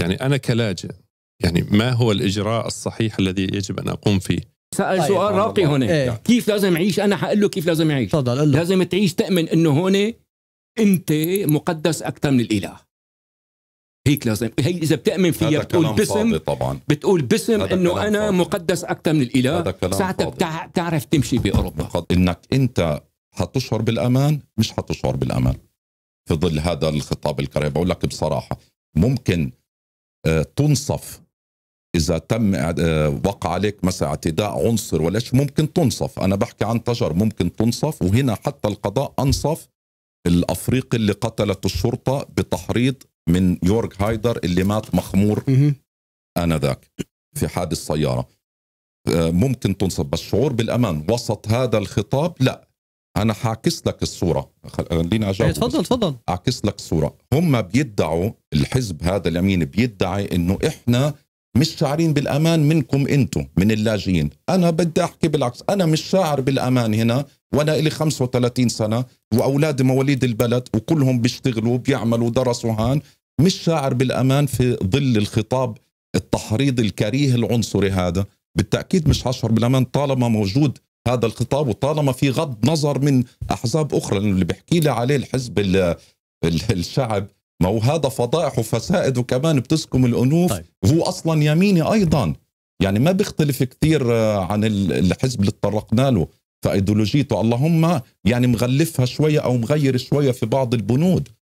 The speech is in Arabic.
يعني أنا كلاجئ يعني ما هو الإجراء الصحيح الذي يجب أن أقوم فيه سأل طيب، سؤال راقي هون إيه. كيف لازم أعيش أنا حقول له كيف لازم أعيش تفضل لازم تعيش تأمن أنه هون أنت مقدس أكثر من الإله هيك لازم هي اذا بتامن فيها بتقول باسم بتقول باسم انه انا فاضي. مقدس اكثر من الاله ساعتها بتع... بتعرف تمشي باوروبا انك انت حتشعر بالامان مش حتشعر بالامان في ظل هذا الخطاب الكريم بقول لك بصراحه ممكن آه، تنصف اذا تم آه، وقع عليك مثلا اعتداء عنصر ولا شيء ممكن تنصف انا بحكي عن تجر ممكن تنصف وهنا حتى القضاء انصف الافريقي اللي قتلته الشرطه بتحريض من يورغ هايدر اللي مات مخمور انذاك في حادث سياره آه، ممكن تنصب بس شعور بالامان وسط هذا الخطاب لا انا هعكس لك الصوره خليني اجاوب إيه، تفضل تفضل اعكس لك الصوره هم بيدعوا الحزب هذا اليمين بيدعي انه احنا مش شاعرين بالامان منكم انتم من اللاجئين انا بدي احكي بالعكس انا مش شاعر بالامان هنا وانا لي 35 سنه واولادي مواليد البلد وكلهم بيشتغلوا بيعملوا درسوا هان مش شاعر بالامان في ظل الخطاب التحريض الكريه العنصري هذا بالتاكيد مش هشعر بالامان طالما موجود هذا الخطاب وطالما في غض نظر من احزاب اخرى لانه اللي بيحكي لي عليه الحزب الشعب ما هو هذا فضائح وفسائد وكمان بتسكم الانوف طيب. وهو اصلا يميني ايضا يعني ما بيختلف كثير آه، عن الحزب اللي تطرقنا له فايديولوجيته اللهم يعني مغلفها شويه او مغير شويه في بعض البنود